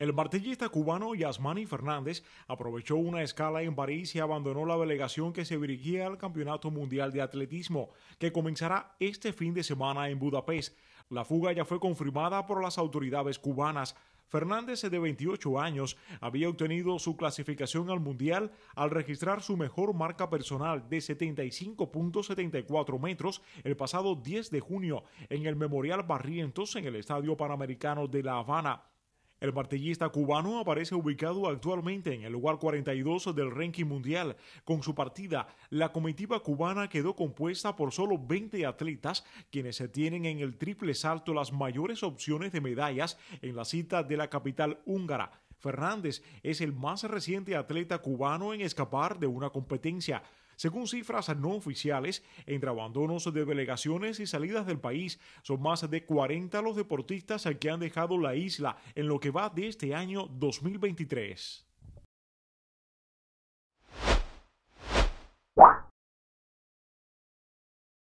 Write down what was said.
El martillista cubano Yasmani Fernández aprovechó una escala en París y abandonó la delegación que se dirigía al Campeonato Mundial de Atletismo, que comenzará este fin de semana en Budapest. La fuga ya fue confirmada por las autoridades cubanas. Fernández, de 28 años, había obtenido su clasificación al Mundial al registrar su mejor marca personal de 75.74 metros el pasado 10 de junio en el Memorial Barrientos en el Estadio Panamericano de La Habana. El martillista cubano aparece ubicado actualmente en el lugar 42 del ranking mundial. Con su partida, la comitiva cubana quedó compuesta por solo 20 atletas, quienes se tienen en el triple salto las mayores opciones de medallas en la cita de la capital húngara. Fernández es el más reciente atleta cubano en escapar de una competencia. Según cifras no oficiales, entre abandonos de delegaciones y salidas del país, son más de 40 los deportistas que han dejado la isla en lo que va de este año 2023.